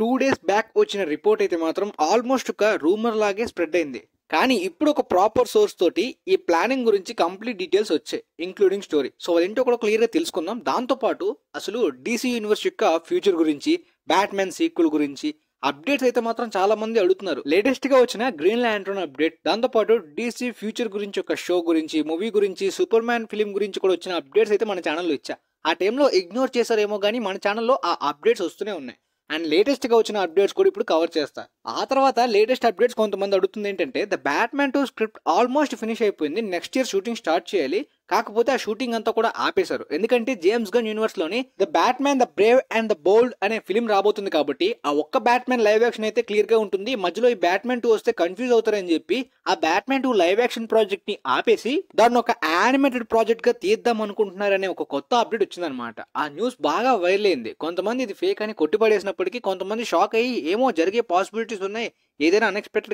two days back వచ్చిన report అయితే మాత్రం ఆల్మోస్ట్ ఒక రూమర్ లాగే స్ప్రెడ్ అయింది కానీ ఇప్పుడు ఒక ప్రాపర్ సోర్స్ తోటి ఈ ప్లానింగ్ గురించి కంప్లీట్ డీటెయిల్స్ వచ్చాయి ఇంక్లూడింగ్ స్టోరీ సో అదేంటో కూడా క్లియర్గా తెలుసుకుందాం దాంతోపాటు అసలు డీసీ యూనివర్స్ యొక్క ఫ్యూచర్ గురించి బ్యాట్మెన్ సీక్వల్ గురించి అప్డేట్స్ అయితే మాత్రం చాలా మంది అడుగుతున్నారు లేటెస్ట్ గా వచ్చిన గ్రీన్ ల్యాండ్రోన్ అప్డేట్ దాంతోపాటు డీసీ ఫ్యూచర్ గురించి ఒక షో గురించి మూవీ గురించి సూపర్ మ్యాన్ ఫిలిం గురించి కూడా వచ్చిన అప్డేట్స్ అయితే మన ఛానల్లో ఇచ్చా ఆ టైంలో ఇగ్నోర్ చేశారేమో కానీ మన ఛానల్లో ఆ అప్డేట్స్ వస్తూనే ఉన్నాయి అండ్ లేటెస్ట్గా వచ్చిన అప్డేట్స్ కూడా ఇప్పుడు కవర్ చేస్తా ఆ తర్వాత లేటెస్ట్ అప్డేట్స్ కొంతమంది అడుగుతుంది ఏంటంటే the Batman two script almost finish అయిపోయింది నెక్స్ట్ ఇయర్ షూటింగ్ స్టార్ట్ చేయాలి కాకపోతే ఆ షూటింగ్ అంతా కూడా ఆపేశారు ఎందుకంటే జేమ్స్ గన్ యూనివర్స్ లోని the Batman the Brave and the bold అనే ఫిలిం రాబోతుంది కాబట్టి ఆ ఒక్క బ్యాట్ మ్యాన్ లైవ్ యాక్షన్ అయితే క్లియర్ గా ఉంటుంది మధ్యలో ఈ బ్యాట్ మ్యాన్ టూ వస్తే కన్ఫ్యూజ్ అవుతారని చెప్పి ఆ Batman two live action project ని ఆపేసి దాన్ని ఒక యానిమేటెడ్ ప్రాజెక్ట్ గా తీద్దాం అనుకుంటున్నారనే ఒక కొత్త అప్డేట్ వచ్చిందనమాట ఆ న్యూస్ బాగా వైరల్ అయింది కొంతమంది ఇది ఫేక్ అని కొట్టిపడేసినప్పటికీ కొంతమంది షాక్ అయ్యి ఏమో జరిగే పాసిబిలిటీస్ ఉన్నాయి ఏదైనా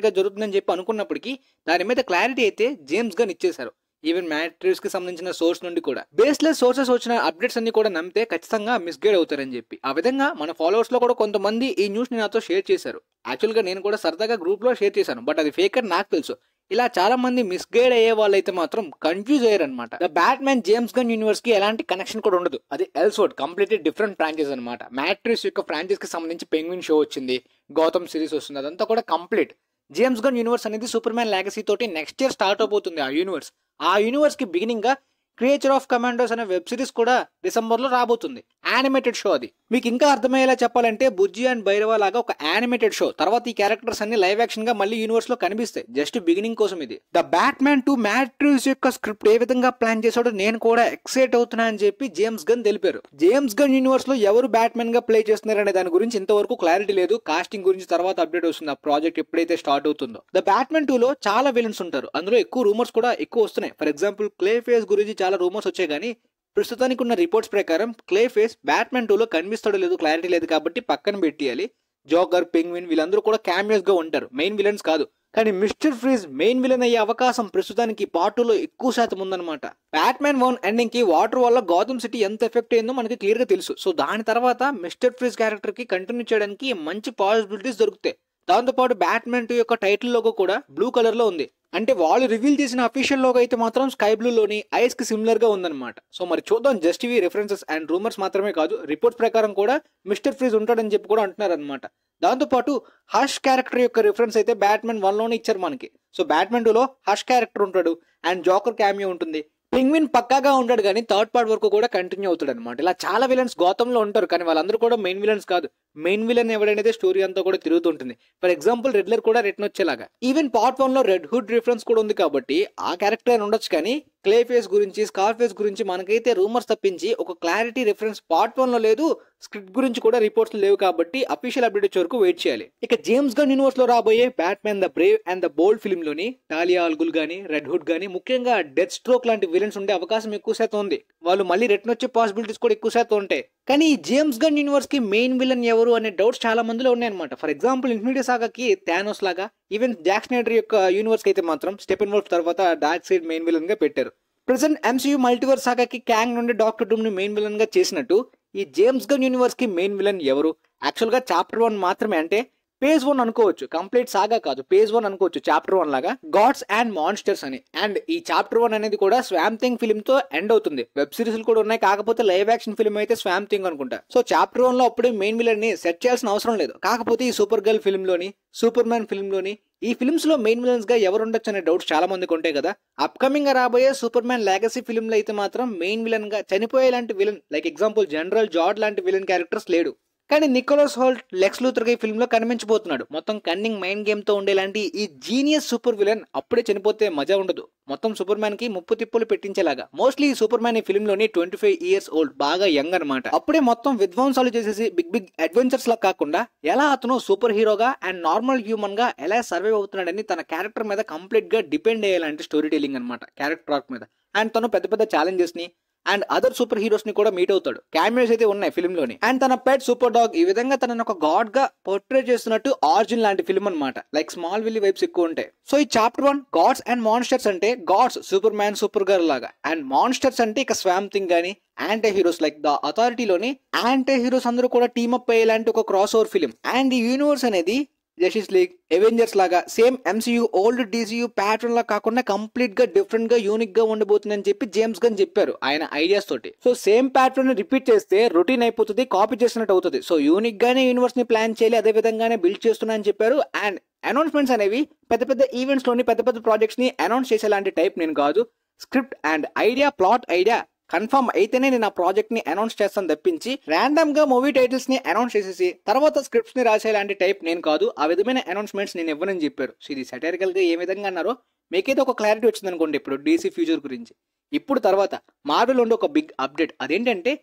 గా జరుగుతుందని చెప్పి అనుకున్నప్పటికీ దాని మీద క్లారిటీ అయితే జేమ్స్ గన్ ఇచ్చేశారు ఈవెన్ మ్యాట్రివ్స్ కి సంబంధించిన సోర్స్ నుండి కూడా బేస్లెస్ సోర్సెస్ వచ్చిన అప్డేట్స్ అన్ని కూడా నమ్మితే ఖచ్చితంగా మిస్గైడ్ అవుతారని చెప్పి ఆ విధంగా మన ఫాలోవర్స్ లో కూడా కొంతమంది ఈ న్యూస్ ని నాతో షేర్ చేశారు యాక్చువల్ గా నేను కూడా సరదాగా గ్రూప్ లో షేర్ చేశాను బట్ అది ఫేకర్ నాకు తెలుసు ఇలా చాలా మంది మిస్గైడ్ అయ్యే వాళ్ళైతే మాత్రం కన్ఫ్యూజ్ అయ్యారు అనమాట the Batman James Gunn universe కి ఎలాంటి కనెక్షన్ కూడా ఉండదు అది ఎల్స్వర్డ్ కంప్లీట్లీ డిఫరెంట్ ఫ్రాంచైజ్ అనమాట మ్యాట్రిక్స్ యొక్క ఫ్రాంచైజ్ కి సంబంధించి పెంగ్విన్ షో వచ్చింది గౌతమ్ సిరీస్ వస్తుంది అదంతా కూడా కంప్లీట్ జేమ్స్ గన్ యూనివర్స్ అనేది సూపర్ మ్యాన్ లాగసీ తోటి నెక్స్ట్ ఇయర్ స్టార్ట్ అవబోతుంది ఆ యూనివర్స్ आ यूनिवर्स की बिगनिंग का క్రియేచర్ ఆఫ్ కమాండోస్ అనే వెబ్ సిరీస్ కూడా డిసెంబర్ లో రాబోతుంది యానిమేటెడ్ షో అది మీకు ఇంకా అర్థమయ్యేలా చెప్పాలంటే బుజ్జి అండ్ భైరవ లాగా ఒక యానిమేటెడ్ షో తర్వాత ఈ క్యారెక్టర్స్ అన్ని లైవ్ యాక్షన్ గా మళ్ళీ యూనివర్స్ లో కనిపిస్తాయి జస్ట్ బిగినింగ్ కోసం ఇది the Batman two Matt Reeves యొక్క స్క్రిప్ట్ ఏ విధంగా ప్లాన్ చేశాడో నేను కూడా ఎక్సైట్ అవుతున్నా అని చెప్పి జేమ్స్ గన్ తెలిపారు జేమ్స్ గన్ యూనివర్స్ లో ఎవరు బ్యాట్ మ్యాన్ గా ప్లే చేస్తున్నారనే దాని గురించి ఇంతవరకు క్లారిటీ లేదు కాస్టింగ్ గురించి తర్వాత అప్డేట్ వస్తుంది ఆ ప్రాజెక్ట్ ఎప్పుడైతే స్టార్ట్ అవుతుందో ద బ్యాట్మెన్ టూ లో చాలా విలన్స్ ఉంటారు అందులో ఎక్కువ రూమర్స్ కూడా ఎక్కువ వస్తున్నాయి ఫర్ ఎగ్జాంపుల్ క్లే ఫేస్ గురించి చాలా రూమర్స్ వచ్చాయి కానీ ప్రస్తుతానికి ఉన్న రిపోర్ట్స్ ప్రకారం క్లే ఫేస్ బ్యాట్మెన్ టూలో కనిపిస్తాడు లేదు క్లారిటీ లేదు కాబట్టి పక్కన పెట్టేయాలి జోకర్ పెంగ్విన్ వీళ్ళందరూ కూడా క్యామియస్గా ఉంటారు మెయిన్ విలన్స్ కాదు కానీ మిస్టర్ ఫ్రీజ్ మెయిన్ విలన్ అయ్యే అవకాశం ప్రస్తుతానికి పార్ట్ టూలో ఎక్కువ శాతం ఉందన్నమాట బ్యాట్మెన్ వన్ ఎండింగ్ కి వాటర్ వల్ల గౌతమ్ సిటీ ఎంత ఎఫెక్ట్ అయిందో మనకి క్లియర్ గా తెలుసు సో దాని తర్వాత మిస్టర్ ఫ్రీజ్ క్యారెక్టర్ కి కంటిన్యూ చేయడానికి మంచి పాసిబిలిటీస్ దొరుకుతాయి దాంతోపాటు బ్యాట్మెన్ టూ యొక్క టైటిల్ లోగో కూడా బ్లూ కలర్ లో ఉంది అంటే వాళ్ళు రివీల్ చేసిన అఫీషియల్ లోగో అయితే మాత్రం స్కై బ్లూలోని సిమిలర్ సిమిలర్గా ఉందన్నమాట సో మరి చూద్దాం జస్ట్ ఇవి రిఫరెన్సెస్ అండ్ రూమర్స్ మాత్రమే కాదు రిపోర్ట్స్ ప్రకారం కూడా మిస్టర్ ఫ్రీజ్ ఉంటాడని చెప్పి కూడా అంటున్నారు అనమాట దాంతోపాటు హర్ష్ క్యారెక్టర్ యొక్క రిఫరెన్స్ అయితే బ్యాట్మెన్ వన్లోనే ఇచ్చారు మనకి సో బ్యాట్మెన్ టూలో హర్ష్ క్యారెక్టర్ ఉంటాడు అండ్ జోకర్ క్యామియో ఉంటుంది పింగ్విన్ పక్కాగా ఉంటాడు కానీ థర్డ్ పార్ట్ వరకు కూడా కంటిన్యూ అవుతాడు అనమాట ఇలా చాలా విలన్స్ గోతంలో ఉంటారు కానీ వాళ్ళందరూ కూడా మెయిన్ విలన్స్ కాదు మెయిన్ విలన్ ఎవరైనా స్టోరీ అంతా కూడా తిరుగుతుంటుంది ఫర్ ఎగ్జాంపుల్ రెడ్లర్ కూడా రిటర్న్ వచ్చేలాగా ఈవెన్ పార్ట్ వన్ లో రెడ్ హుడ్ రిఫరెన్స్ కూడా ఉంది కాబట్టి ఆ క్యారెక్టర్ అని ఉండొచ్చు కానీ క్లే ఫేస్ గురించి స్కార్ ఫేస్ గురించి మనకైతే రూమర్స్ తప్పించి ఒక క్లారిటీ రిఫరెన్స్ పార్ట్ వన్ లో లేదు స్క్రిప్ట్ గురించి కూడా రిపోర్ట్స్ లేవు కాబట్టి అఫీషియల్ అప్డేట్ వచ్చే వరకు వెయిట్ చేయాలి ఇక జేమ్స్ గన్ యూనివర్స్ లో రాబోయే Batman the Brave and the Bold film లోని టాలియా ఆల్గుల్ గానీ రెడ్ హుడ్ గానీ ముఖ్యంగా డెత్ స్ట్రోక్ లాంటి విలన్స్ ఉండే అవకాశం ఎక్కువ శాతం ఉంది వాళ్ళు మళ్ళీ రిటర్న్ వచ్చే పాసిబిలిటీస్ కూడా ఎక్కువ శాతం ఉంటాయి కానీ ఈ జేమ్స్ గన్ యూనివర్స్కి మెయిన్ విలన్ ఎవరు అనే డౌట్స్ చాలా మందిలో ఉన్నాయన్నమాట ఫర్ ఎగ్జాంపుల్ ఇన్ఫినిటీ సాగాకి థానోస్ లాగా ఈవెన్ జాక్ స్నైడర్ యొక్క యూనివర్స్ అయితే మాత్రం స్టెపెన్ వల్ఫ్ తర్వాత డార్క్ సైడ్ మెయిన్ విలన్ గా పెట్టారు ప్రజెంట్ ఎంసీయూ మల్టీవర్స్ సాగాకి క్యాంగ్ నుండి డాక్టర్ ని మెయిన్ విలన్గా చేసినట్టు ఈ జేమ్స్ గన్ యూనివర్స్ కి మెయిన్ విలన్ ఎవరు యాక్చువల్ గా చాప్టర్ వన్ మాత్రమే అంటే పేజ్ వన్ అనుకోవచ్చు కంప్లీట్ సాగా కాదు పేజ్ వన్ అనుకోవచ్చు చాప్టర్ వన్ లాగా గాడ్స్ అండ్ మాన్స్టర్స్ అని అండ్ ఈ చాప్టర్ వన్ అనేది కూడా స్వామ్ థింగ్ ఫిల్మ్ తో ఎండ్ అవుతుంది వెబ్ సిరీస్లు కూడా ఉన్నాయి కాకపోతే లైవ్ యాక్షన్ ఫిల్మ్ అయితే స్వామ్ థింగ్ అనుకుంటా సో చాప్టర్ వన్ లో అప్పుడే మెయిన్ విలర్ ని సెట్ చేయాల్సిన అవసరం లేదు కాకపోతే ఈ సూపర్ గర్ల్ ఫిల్మ్ లోని సూపర్ మ్యాన్ ఫిల్మ్ లోని ఈ ఫిల్మ్స్ లో మెయిన్ విలన్స్ గా ఎవరు ఉండొచ్చు అనే డౌట్స్ చాలా మందికి ఉంటాయి కదా అప్కమింగ్ గా రాబోయే సూపర్ మ్యాన్ లెగసీ ఫిల్మ్ లో అయితే మాత్రం మెయిన్ విలన్ గా చనిపోయే లాంటి villain like example General Zod లాంటి విలన్ క్యారెక్టర్స్ లేడు కానీ నికోలస్ హోల్ట్ లెక్స్ లూథర్గా ఈ ఫిల్మ్లో కనిపించబోతున్నాడు మొత్తం కన్నింగ్ మైండ్ గేమ్తో ఉండేలాంటి ఈ జీనియస్ సూపర్ విలన్ అప్పుడే చనిపోతే మజా ఉండదు మొత్తం సూపర్ మ్యాన్ కి ముప్పు తిప్పులు పెట్టించేలాగా మోస్ట్లీ ఈ సూపర్ మ్యాన్ ఈ ఫిల్మ్ లోని ట్వంటీ ఫైవ్ ఇయర్స్ ఓల్డ్ బాగా యంగ్ అనమాట అప్పుడే మొత్తం విధ్వంసాలు చేసేసి బిగ్ బిగ్ అడ్వెంచర్స్ లా కాకుండా ఎలా అతను సూపర్ హీరోగా అండ్ నార్మల్ హ్యూమన్ గా ఎలా సర్వైవ్ అవుతున్నాడని తన క్యారెక్టర్ మీద కంప్లీట్ గా డిపెండ్ అయ్యేలాంటి స్టోరీ టెలింగ్ అనమాట క్యారెక్టర్ ఆర్క్ మీద అండ్ తను పెద్ద పెద్ద ఛాలెంజెస్ ని అండ్ అదర్ సూపర్ హీరోస్ ని కూడా మీట్ అవుతాడు క్యామియోస్ అయితే ఉన్నాయి ఫిల్మ్ లోని అండ్ తన పెట్ సూపర్ డాగ్ ఈ విధంగా తనను ఒక గాడ్ గా పోర్ట్రేట్ చేస్తున్నట్టు ఆర్జిన్ లాంటి ఫిల్మ్ అనమాట లైక్ స్మాల్ విల్లీ వైబ్స్ ఎక్కువ ఉంటాయి సో ఈ chapter one Gods and monsters అంటే Gods Superman Supergirl లాగా అండ్ మాన్స్టర్స్ అంటే ఇక స్వామ్ థింగ్ కానీ యాంటీ హీరోస్ లైక్ ద అథారిటీలోని యాంటీ హీరోస్ అందరూ కూడా టీమప్ అయ్యేలాంటి ఒక క్రాస్ ఓవర్ ఫిలిం అండ్ ఈ యూనివర్స్ అనేది జస్టిస్ లీగ్ ఎవెంజర్స్ లాగా same MCU old DCU pattern లా కాకుండా కంప్లీట్ గా డిఫరెంట్ గా యూనిక్ గా ఉండబోతుందని చెప్పి జేమ్స్ గన్ చెప్పారు ఆయన ఐడియాస్ తోటి సో సేమ్ ప్యాటర్న్ రిపీట్ చేస్తే రొటీన్ అయిపోతుంది కాపీ చేసినట్టు అవుతుంది సో యూనిక్ గానే యూనివర్స్ ని ప్లాన్ చేయాలి అదే విధంగానే బిల్డ్ చేస్తున్నా అని చెప్పారు అండ్ అనౌన్స్మెంట్స్ అనేవి పెద్ద పెద్ద ఈవెంట్స్ లోని పెద్ద పెద్ద ప్రాజెక్ట్స్ ని అనౌన్స్ చేసేలాంటి టైప్ నేను కాదు script and idea plot idea confirm అయితేనే నేను ఆ ప్రాజెక్ట్ ని అనౌన్స్ చేస్తాను తప్పించి ర్యాండమ్ గా మూవీ టైటిల్స్ ని అనౌన్స్ చేసేసి తర్వాత స్క్రిప్ట్స్ ని రాసే లాంటి టైప్ నేను కాదు ఆ విధమైన అనౌన్స్మెంట్స్ నేను ఇవ్వనని చెప్పారు సో ఇది సెటరికల్ గా ఏ విధంగా అన్నారో మీకైతే ఒక క్లారిటీ వచ్చింది అనుకోండి ఇప్పుడు డీసీ ఫ్యూచర్ గురించి ఇప్పుడు తర్వాత మార్వెల్ ఉండే ఒక బిగ్ అప్డేట్ అదేంటంటే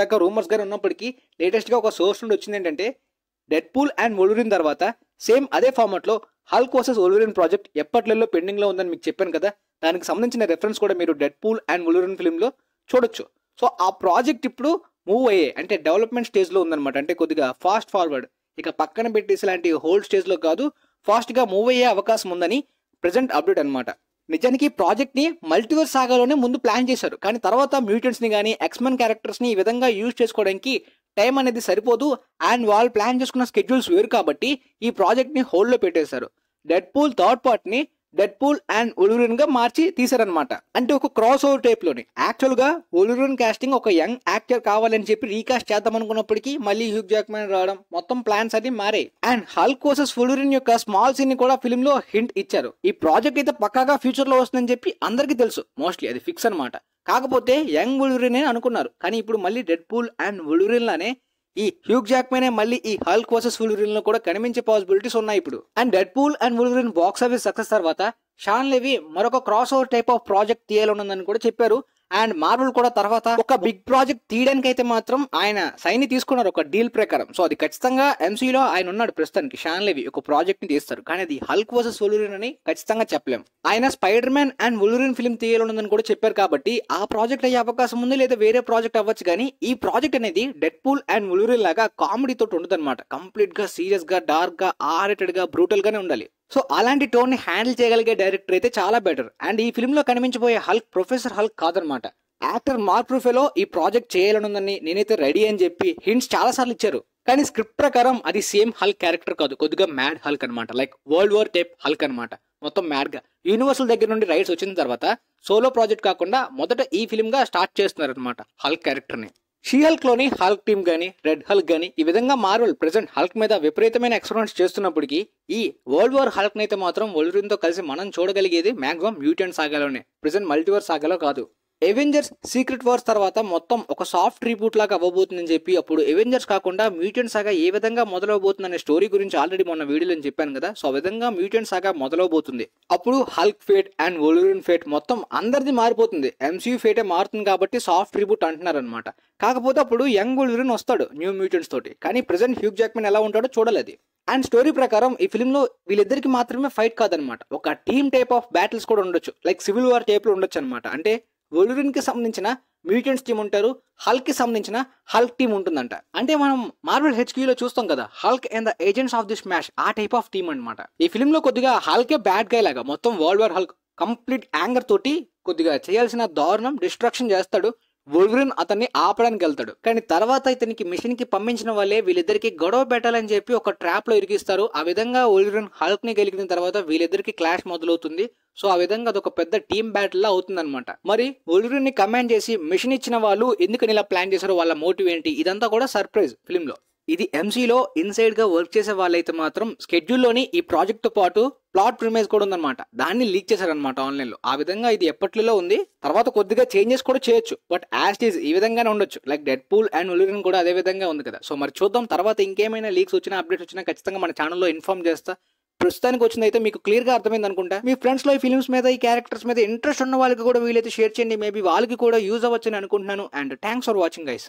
దాకా రూమర్స్ గానే ఉన్నప్పటికీ లేటెస్ట్గా ఒక సోర్స్ నుండి వచ్చింది ఏంటంటే డెడ్ పూల్ అండ్ ఒలురిన్ తర్వాత సేమ్ అదే లో హల్ కోసెస్ ఒలురిన్ ప్రాజెక్ట్ ఎప్పట్లలో పెండింగ్లో ఉందని మీకు చెప్పాను కదా దానికి సంబంధించిన రెఫరెన్స్ కూడా మీరు డెడ్ పూల్ అండ్ ఒలురిన్ ఫిల్మ్లో చూడొచ్చు సో ఆ ప్రాజెక్ట్ ఇప్పుడు మూవ్ అయ్యే అంటే డెవలప్మెంట్ స్టేజ్లో ఉందన్నమాట అంటే కొద్దిగా ఫాస్ట్ ఫార్వర్డ్ ఇక పక్కన పెట్టేసి లాంటి హోల్డ్ స్టేజ్లో కాదు ఫాస్ట్గా మూవ్ అయ్యే అవకాశం ఉందని ప్రజెంట్ అప్డేట్ అనమాట నిజానికి ప్రాజెక్ట్ని మల్టీవర్స్ సాగాలోనే ముందు ప్లాన్ చేశారు కానీ తర్వాత మ్యూటెంట్స్ని కానీ ఎక్స్మెన్ క్యారెక్టర్స్ని ఈ విధంగా యూజ్ చేసుకోవడానికి టైం అనేది సరిపోదు అండ్ వాళ్ళు ప్లాన్ చేసుకున్న స్కెడ్యూల్స్ వేరు కాబట్టి ఈ ప్రాజెక్ట్ని హోల్డ్లో పెట్టేశారు డెడ్ పూల్ థర్డ్ పార్ట్ని డెడ్ పూల్ అండ్ ఒలురిన్ గా మార్చి తీసారనమాట అంటే ఒక క్రాస్ ఓవర్ టైప్ లోని యాక్చువల్ గా ఒలురిన్ కాస్టింగ్ ఒక యంగ్ యాక్టర్ కావాలని చెప్పి రీకాస్ట్ చేద్దాం అనుకున్నప్పటికీ మళ్ళీ హ్యూగ్ జాక్మెన్ రావడం మొత్తం ప్లాన్స్ అన్ని మారే అండ్ హల్క్ కోసెస్ ఒలురిన్ యొక్క స్మాల్ సీన్ కూడా ఫిల్మ్ లో హింట్ ఇచ్చారు ఈ ప్రాజెక్ట్ అయితే పక్కాగా ఫ్యూచర్ లో వస్తుందని చెప్పి అందరికీ తెలుసు మోస్ట్లీ అది ఫిక్స్ అనమాట కాకపోతే యంగ్ ఉలురిన్ అనుకున్నారు కానీ ఇప్పుడు మళ్ళీ డెడ్ పూల్ అండ్ ఉలురిన్ లానే ఈ హ్యూగ్ జాక్మెనే మళ్ళీ ఈ హల్క్ వర్సెస్ వుల్వరిన్ లో కూడా కనిపించే పాసిబిలిటీస్ ఉన్నాయి ఇప్పుడు and Deadpool and Wolverine box office success తర్వాత షాన్ లెవి మరొక crossover type of project తీయాలనుందని కూడా చెప్పారు అండ్ మార్వల్ కూడా తర్వాత ఒక బిగ్ ప్రాజెక్ట్ తీయడానికి అయితే మాత్రం ఆయన సైన్ తీసుకున్నారు ఒక డీల్ ప్రకారం సో అది ఖచ్చితంగా ఎంసీలో ఆయన ఉన్నాడు ప్రస్తుతానికి షాన్ లేవి ఒక ప్రాజెక్ట్ ని తీస్తారు కానీ అది హల్క్ వర్సెస్ వొలూరిన్ అని ఖచ్చితంగా చెప్పలేం ఆయన Spider-Man and Wolverine film తీయాలనుందని కూడా చెప్పారు కాబట్టి ఆ ప్రాజెక్ట్ అయ్యే అవకాశం ఉంది లేదా వేరే ప్రాజెక్ట్ అవ్వచ్చు కానీ ఈ ప్రాజెక్ట్ అనేది డెడ్ పూల్ అండ్ వొలూరిన్ లాగా కామెడీ తోటి ఉండదు అనమాట కంప్లీట్ గా సీరియస్ గా డార్క్ గా ఆరేటెడ్ గా బ్రూటల్ గానే ఉండాలి సో అలాంటి టోన్ని హ్యాండిల్ చేయగలిగే డైరెక్టర్ అయితే చాలా బెటర్ అండ్ ఈ ఫిల్మ్లో కనిపించబోయే హల్క్ ప్రొఫెసర్ హల్క్ కాదనమాట యాక్టర్ మార్క్ ఈ ప్రాజెక్ట్ చేయాలనుందని నేనైతే రెడీ అని చెప్పి హింట్స్ చాలాసార్లు ఇచ్చారు కానీ స్క్రిప్ట్ ప్రకారం అది సేమ్ హల్క్ క్యారెక్టర్ కాదు కొద్దిగా మ్యాడ్ హల్క్ అనమాట like World War type Hulk అనమాట మొత్తం మ్యాడ్గా యూనివర్సల్ దగ్గర నుండి రైట్స్ వచ్చిన తర్వాత సోలో ప్రాజెక్ట్ కాకుండా మొదట ఈ ఫిల్మ్గా స్టార్ట్ చేస్తున్నారనమాట హల్క్ క్యారెక్టర్ని షీ హల్క్లోని హల్క్ టీమ్ కానీ రెడ్ హల్క్ కానీ ఈ విధంగా మార్వల్ ప్రజెంట్ హల్క్ మీద విపరీతమైన ఎక్స్పెరిమెంట్స్ చేస్తున్నప్పటికీ ఈ వరల్డ్ వార్ హల్క్ అయితే మాత్రం వొలురిన్తో కలిసి మనం చూడగలిగేది మ్యాక్సిమం మ్యూటెంట్ సాగాలోనే ప్రజెంట్ మల్టీవర్ సాగాలో కాదు ఎవెంజర్స్ సీక్రెట్ వార్స్ తర్వాత మొత్తం ఒక సాఫ్ట్ రీబూట్ లాగా అవ్వబోతుందని చెప్పి అప్పుడు ఎవెంజర్స్ కాకుండా మ్యూటెంట్ సాగా ఏ విధంగా మొదలవబోతుందనే స్టోరీ గురించి ఆల్రెడీ మొన్న వీడియోలో చెప్పాను కదా సో విధంగా మ్యూటెంట్ సాగా మొదలవబోతుంది అప్పుడు Hulk fate and Wolverine fate మొత్తం అందరిది మారిపోతుంది ఎంసీయూ ఫేటే మారుతుంది కాబట్టి సాఫ్ట్ రీబూట్ అంటున్నారనమాట కాకపోతే అప్పుడు యంగ్ వొలూరిన్ వస్తాడు న్యూ మ్యూటెంట్స్ తోటి కానీ ప్రజెంట్ హ్యూగ్ జాక్మెన్ ఎలా ఉంటాడో చూడలేదు అండ్ స్టోరీ ప్రకారం ఈ ఫిల్మ్లో వీళ్ళిద్దరికి మాత్రమే ఫైట్ కాదనమాట ఒక టీమ్ టైప్ ఆఫ్ బ్యాటిల్స్ కూడా ఉండొచ్చు లైక్ సివిల్ వార్ టైప్లో ఉండొచ్చు అనమాట అంటే వొలురిన్కి సంబంధించిన మ్యూటెంట్స్ టీమ్ ఉంటారు హల్క్కి సంబంధించిన హల్క్ టీం ఉంటుందంట అంటే మనం మార్వెల్ హెచ్క్యూలో చూస్తాం కదా Hulk and the agents of this match ఆ టైప్ ఆఫ్ టీం అనమాట ఈ ఫిల్మ్లో కొద్దిగా హల్కే బ్యాడ్ గై లాగా మొత్తం World War Hulk complete anger తోటి కొద్దిగా చేయాల్సిన దారుణం డిస్ట్రక్షన్ చేస్తాడు వుల్వరిన్ అతన్ని ఆపడానికి వెళ్తాడు కానీ తర్వాత ఇతనికి మిషన్ కి పంపించిన వాళ్ళే వీళ్ళిద్దరికి గొడవ పెట్టాలని చెప్పి ఒక ట్రాప్ లో ఇరిగిస్తారు ఆ విధంగా వుల్వరిన్ హల్క్ ని గెలిగిన తర్వాత వీళ్ళిద్దరికి క్లాష్ మొదలవుతుంది సో ఆ విధంగా అదొక పెద్ద టీమ్ బ్యాటిల్ లా అనమాట మరి వుల్వరిన్ ని కమాండ్ చేసి మిషన్ ఇచ్చిన వాళ్ళు ఎందుకని ఇలా ప్లాన్ చేశారు వాళ్ళ మోటివ్ ఏంటి ఇదంతా కూడా సర్ప్రైజ్ ఫిల్మ్ లో ఇది ఎంసీలో ఇన్సైడ్గా వర్క్ చేసే వాళ్ళైతే మాత్రం స్కెడ్యూల్లోని ఈ ప్రాజెక్ట్తో పాటు ప్లాట్ ప్రిమైజ్ కూడా ఉందన్నమాట దాన్ని లీక్ చేశారనమాట ఆన్లైన్లో ఆ విధంగా ఇది ఎప్పట్లో ఉంది తర్వాత కొద్దిగా చేంజెస్ కూడా చేయొచ్చు బట్ యాజ్ ఈజ్ ఈ విధంగానే ఉండొచ్చు like Deadpool and Wolverine కూడా అదే విధంగా ఉంది కదా సో మరి చూద్దాం తర్వాత ఇంకేమైనా లీక్స్ వచ్చినా అప్డేట్స్ వచ్చినా ఖచ్చితంగా మన ఛానల్లో ఇన్ఫార్మ్ చేస్తా ప్రస్తుతానికి వచ్చింది అయితే మీకు క్లియర్గా అర్థమైంది అనుకుంటా మీ ఫ్రెండ్స్లో ఈ ఫిల్మ్స్ మీద ఈ క్యారెక్టర్స్ మీద ఇంట్రెస్ట్ ఉన్న వాళ్ళకి కూడా వీలైతే షేర్ చేయండి మేబీ వాళ్ళకి కూడా యూజ్ అవ్వచ్చని అనుకుంటున్నాను and thanks for watching guys